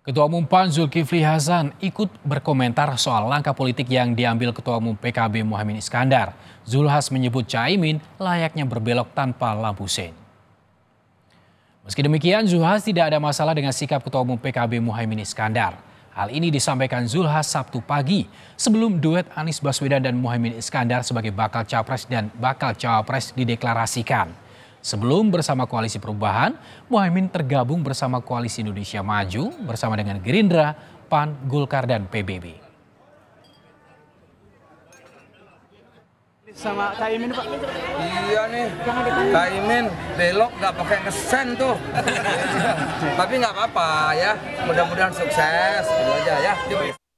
Ketua Umum PAN Zulkifli Hasan ikut berkomentar soal langkah politik yang diambil Ketua Umum PKB Muhammad Iskandar. Zulhas menyebut Caimin layaknya berbelok tanpa lampu sein. Meski demikian, Zulhas tidak ada masalah dengan sikap Ketua Umum PKB Muhammad Iskandar. Hal ini disampaikan Zulhas Sabtu pagi sebelum duet Anies Baswedan dan Muhammad Iskandar sebagai bakal capres dan bakal cawapres dideklarasikan. Sebelum bersama Koalisi Perubahan, Muhaimin tergabung bersama Koalisi Indonesia Maju bersama dengan Gerindra, PAN, Golkar, dan PBB. sama Caimin Pak. Iya nih. Caimin belok nggak pakai ngesen tuh. Tapi nggak apa-apa ya. Mudah-mudahan sukses. Itu aja ya.